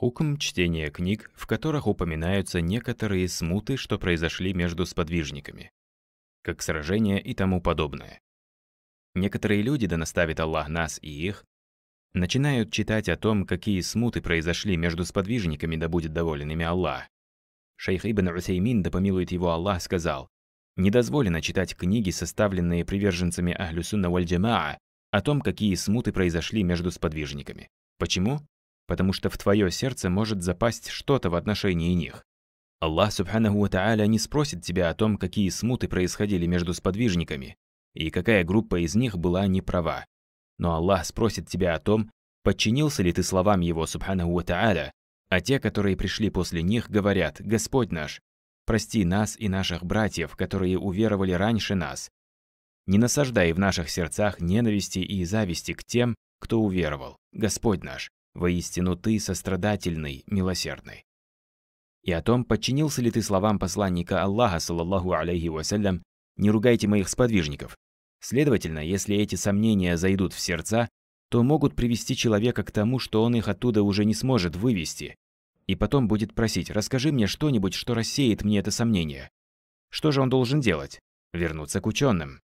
Хукм – чтение книг, в которых упоминаются некоторые смуты, что произошли между сподвижниками, как сражения и тому подобное. Некоторые люди, да наставит Аллах нас и их, начинают читать о том, какие смуты произошли между сподвижниками, да будет доволен ими Аллах. Шейх Ибн Усеймин, да помилует его Аллах, сказал, «Недозволено читать книги, составленные приверженцами Ахлюсунна Вальджамаа, о том, какие смуты произошли между сподвижниками. Почему? потому что в твое сердце может запасть что-то в отношении них. Аллах Субханаху Тааля не спросит тебя о том, какие смуты происходили между сподвижниками и какая группа из них была неправа. Но Аллах спросит тебя о том, подчинился ли ты словам его Субханаху Тааля, а те, которые пришли после них, говорят «Господь наш, прости нас и наших братьев, которые уверовали раньше нас. Не насаждай в наших сердцах ненависти и зависти к тем, кто уверовал, Господь наш, Воистину ты сострадательный, милосердный. И о том, подчинился ли ты словам посланника Аллаха, саллаллаху алейхи вассалям, не ругайте моих сподвижников. Следовательно, если эти сомнения зайдут в сердца, то могут привести человека к тому, что он их оттуда уже не сможет вывести. И потом будет просить, расскажи мне что-нибудь, что рассеет мне это сомнение. Что же он должен делать? Вернуться к ученым.